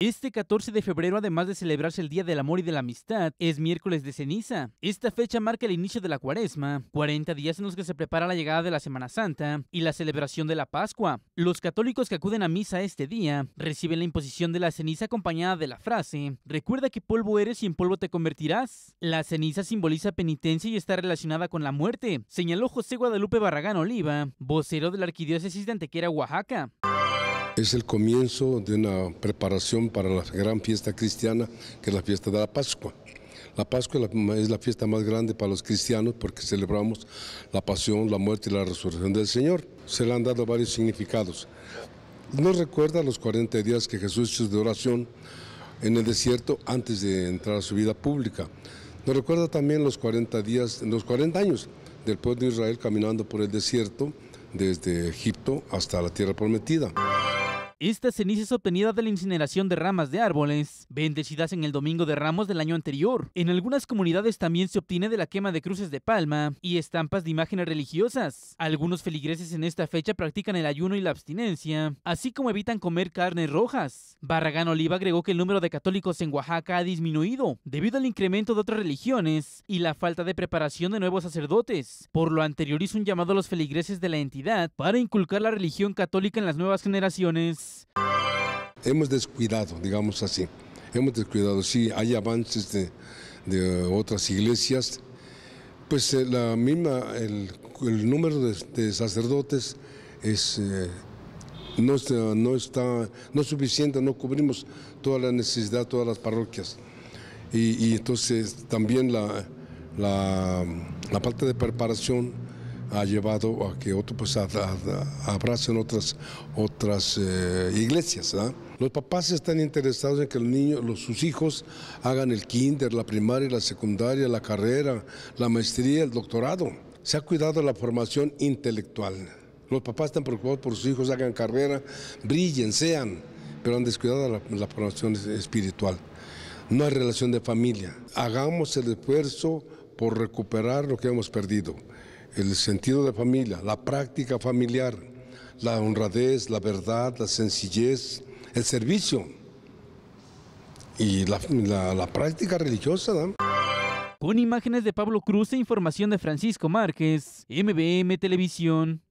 Este 14 de febrero, además de celebrarse el Día del Amor y de la Amistad, es miércoles de ceniza. Esta fecha marca el inicio de la cuaresma, 40 días en los que se prepara la llegada de la Semana Santa y la celebración de la Pascua. Los católicos que acuden a misa este día reciben la imposición de la ceniza acompañada de la frase, recuerda que polvo eres y en polvo te convertirás. La ceniza simboliza penitencia y está relacionada con la muerte, señaló José Guadalupe Barragán Oliva, vocero de la Arquidiócesis de Antequera, Oaxaca. Es el comienzo de una preparación para la gran fiesta cristiana, que es la fiesta de la Pascua. La Pascua es la fiesta más grande para los cristianos porque celebramos la pasión, la muerte y la resurrección del Señor. Se le han dado varios significados. Nos recuerda los 40 días que Jesús hizo de oración en el desierto antes de entrar a su vida pública. Nos recuerda también los 40 días, los 40 años del pueblo de Israel caminando por el desierto desde Egipto hasta la tierra prometida. Esta ceniza es obtenida de la incineración de ramas de árboles, bendecidas en el Domingo de Ramos del año anterior. En algunas comunidades también se obtiene de la quema de cruces de palma y estampas de imágenes religiosas. Algunos feligreses en esta fecha practican el ayuno y la abstinencia, así como evitan comer carnes rojas. Barragán Oliva agregó que el número de católicos en Oaxaca ha disminuido debido al incremento de otras religiones y la falta de preparación de nuevos sacerdotes. Por lo anterior hizo un llamado a los feligreses de la entidad para inculcar la religión católica en las nuevas generaciones. Hemos descuidado, digamos así, hemos descuidado, sí, hay avances de, otras iglesias, pues eh, la misma, el, número de, sacerdotes es... Eh, no no está no es suficiente, no cubrimos toda la necesidad, de todas las parroquias. Y, entonces también la, la, la, de preparación ha llevado a que otros pues, abracen otras, otras eh, iglesias. ¿ah? Los papás están interesados en que el niño los, sus hijos hagan el kinder, la primaria, la secundaria, la carrera, la maestría, el doctorado. Se ha cuidado la formación intelectual. Los papás están preocupados por sus hijos, hagan carrera, brillen, sean, pero han descuidado la, la formación espiritual. No hay relación de familia. Hagamos el esfuerzo por recuperar lo que hemos perdido, el sentido de familia, la práctica familiar, la honradez, la verdad, la sencillez, el servicio y la, práctica religiosa. Con imágenes de Pablo Cruz e información de Francisco Márquez, MBM Televisión.